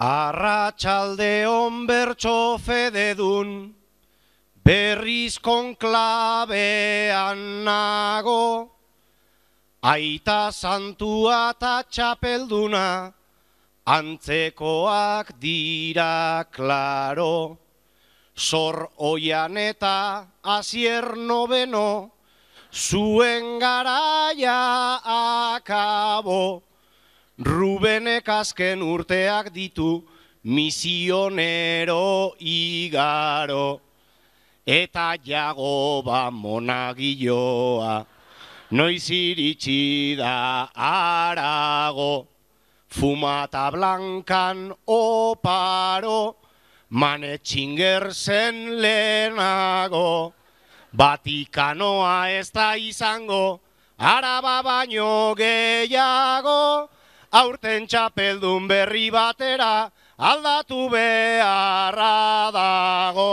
Arratxalde hon bertso fede dun, berriz konklabean nago, aita santua eta txapelduna, antzekoak dira klaro. Sor oian eta azier nobeno, zuen garaia akabo. Rubenek azken urteak ditu misionero igaro eta jago ba monagilloa noiz iritsi da arago Fumata ta blankan oparo mane txinger zen lehenago batikanoa ez da izango araba baino gehiago aurten txapeldun berri batera aldatu beharra dago.